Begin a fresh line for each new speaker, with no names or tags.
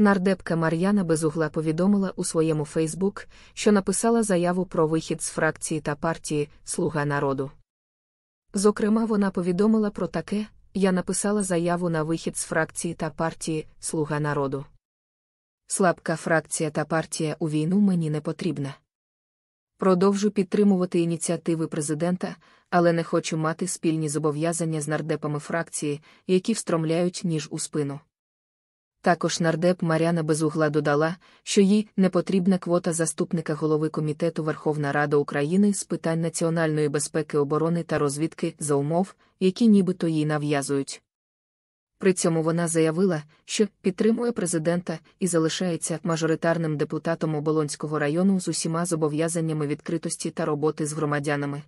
Нардепка Мар'яна Безугла повідомила у своєму Фейсбук, що написала заяву про вихід з фракції та партії Слуга народу. Зокрема, вона повідомила про таке: я написала заяву на вихід з фракції та партії Слуга народу. Слабка фракція та партія у війну мені не потрібна. Продовжу підтримувати ініціативи президента, але не хочу мати спільні зобов'язання з нардепами фракції, які встромляють ніж у спину. Також нардеп Маряна Безугла додала, що їй не потрібна квота заступника голови Комітету Верховна Рада України з питань національної безпеки, оборони та розвідки за умов, які нібито їй нав'язують. При цьому вона заявила, що підтримує президента і залишається мажоритарним депутатом Оболонського району з усіма зобов'язаннями відкритості та роботи з громадянами.